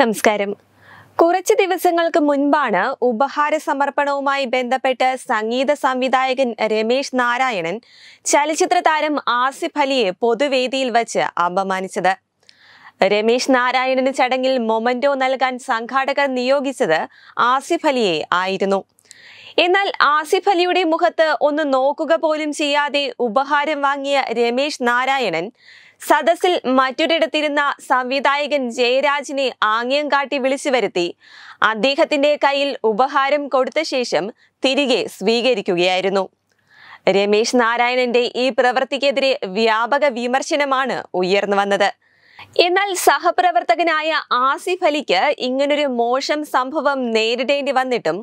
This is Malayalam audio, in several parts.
നമസ്കാരം കുറച്ച് ദിവസങ്ങൾക്ക് മുൻപാണ് ഉപഹാര സമർപ്പണവുമായി ബന്ധപ്പെട്ട് സംഗീത സംവിധായകൻ രമേശ് നാരായണൻ ചലച്ചിത്ര താരം ആസിഫ് അലിയെ പൊതുവേദിയിൽ വച്ച് അപമാനിച്ചത് രമേശ് നാരായണന് ചടങ്ങിൽ മൊമന്റോ നൽകാൻ സംഘാടകർ നിയോഗിച്ചത് ആസിഫ് അലിയെ ആയിരുന്നു എന്നാൽ ആസിഫ് അലിയുടെ മുഖത്ത് ഒന്ന് നോക്കുക പോലും ചെയ്യാതെ ഉപഹാരം വാങ്ങിയ രമേശ് നാരായണൻ സദസ്സിൽ മറ്റൊരിടത്തിരുന്ന സംവിധായകൻ ജയരാജിനെ ആംഗ്യം കാട്ടി വിളിച്ചു വരുത്തി അദ്ദേഹത്തിന്റെ കയ്യിൽ ഉപഹാരം കൊടുത്ത ശേഷം തിരികെ സ്വീകരിക്കുകയായിരുന്നു രമേശ് നാരായണന്റെ ഈ പ്രവൃത്തിക്കെതിരെ വ്യാപക വിമർശനമാണ് ഉയർന്നു വന്നത് എന്നാൽ സഹപ്രവർത്തകനായ ആസിഫ് അലിക്ക് ഇങ്ങനൊരു മോശം സംഭവം നേരിടേണ്ടി വന്നിട്ടും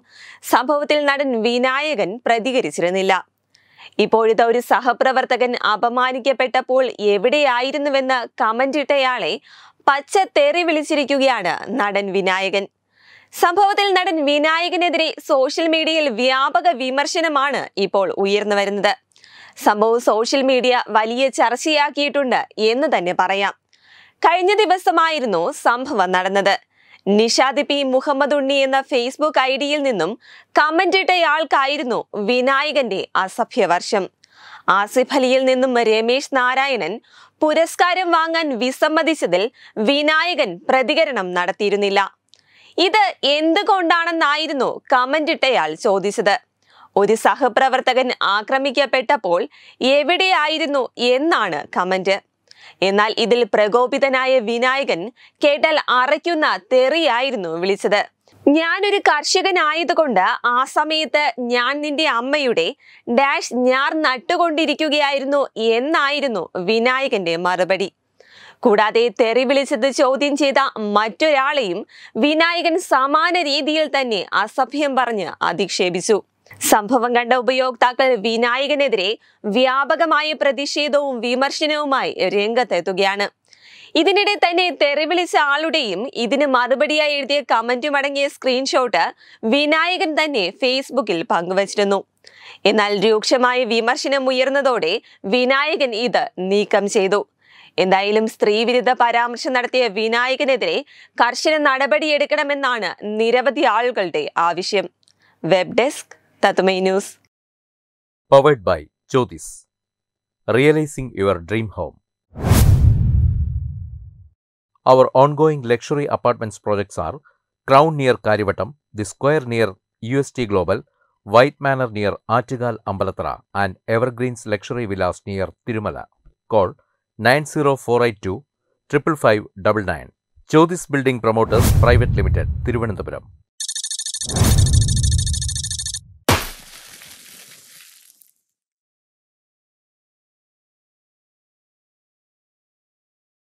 സംഭവത്തിൽ നടൻ വിനായകൻ പ്രതികരിച്ചിരുന്നില്ല ഇപ്പോഴത്തെ ഒരു സഹപ്രവർത്തകൻ അപമാനിക്കപ്പെട്ടപ്പോൾ എവിടെയായിരുന്നുവെന്ന് കമന്റ് ഇട്ടയാളെ പച്ച തെറി വിളിച്ചിരിക്കുകയാണ് നടൻ വിനായകൻ സംഭവത്തിൽ നടൻ വിനായകനെതിരെ സോഷ്യൽ മീഡിയയിൽ വ്യാപക വിമർശനമാണ് ഇപ്പോൾ ഉയർന്നു വരുന്നത് സംഭവം സോഷ്യൽ മീഡിയ വലിയ ചർച്ചയാക്കിയിട്ടുണ്ട് എന്ന് തന്നെ പറയാം കഴിഞ്ഞ ദിവസമായിരുന്നു സംഭവം നടന്നത് നിഷാദി പി മുഹമ്മദ് ഉണ്ണി എന്ന ഫേസ്ബുക്ക് ഐ ഡിയിൽ നിന്നും കമന്റ് ഇട്ടയാൾക്കായിരുന്നു വിനായകന്റെ അസഭ്യവർഷം ആസിഫ് അലിയിൽ നിന്നും രമേശ് നാരായണൻ പുരസ്കാരം വാങ്ങാൻ വിസമ്മതിച്ചതിൽ വിനായകൻ പ്രതികരണം നടത്തിയിരുന്നില്ല ഇത് എന്തുകൊണ്ടാണെന്നായിരുന്നു കമന്റ് ഇട്ടയാൾ ചോദിച്ചത് ഒരു സഹപ്രവർത്തകൻ ആക്രമിക്കപ്പെട്ടപ്പോൾ എവിടെയായിരുന്നു എന്നാണ് കമന്റ് എന്നാൽ ഇതിൽ പ്രകോപിതനായ വിനായകൻ കേട്ടാൽ അറയ്ക്കുന്ന തെറിയായിരുന്നു വിളിച്ചത് ഞാനൊരു കർഷകനായതുകൊണ്ട് ആ സമയത്ത് ഞാൻ നിന്റെ അമ്മയുടെ ഡാഷ് ഞാർ നട്ടുകൊണ്ടിരിക്കുകയായിരുന്നു എന്നായിരുന്നു വിനായകന്റെ മറുപടി കൂടാതെ തെറി വിളിച്ചത് ചോദ്യം ചെയ്ത മറ്റൊരാളെയും വിനായകൻ സമാന രീതിയിൽ തന്നെ അസഭ്യം പറഞ്ഞ് അധിക്ഷേപിച്ചു സംഭവം കണ്ട ഉപയോക്താക്കൾ വിനായകനെതിരെ വ്യാപകമായ പ്രതിഷേധവും വിമർശനവുമായി രംഗത്തെത്തുകയാണ് ഇതിനിടെ തന്നെ തെറിവിളിച്ച ആളുടെയും ഇതിന് മറുപടിയായി എഴുതിയ കമന്റും അടങ്ങിയ സ്ക്രീൻഷോട്ട് വിനായകൻ തന്നെ ഫേസ്ബുക്കിൽ പങ്കുവച്ചിരുന്നു എന്നാൽ രൂക്ഷമായ വിമർശനം ഉയർന്നതോടെ വിനായകൻ ഇത് നീക്കം ചെയ്തു എന്തായാലും സ്ത്രീവിരുദ്ധ പരാമർശം നടത്തിയ വിനായകനെതിരെ കർശന നടപടിയെടുക്കണമെന്നാണ് നിരവധി ആളുകളുടെ ആവശ്യം web desk Tatamai News. Powered by Jyotis. Realizing your dream home. Our ongoing luxury apartments projects are Crown near Karivatam, The Square near UST Global, White Manor near Achigal Ambalatra, and Evergreens Luxury Villas near Tirumala. Call 90482 55599. Jyotis Building Promoters Private Limited, Thiruvananthapuram.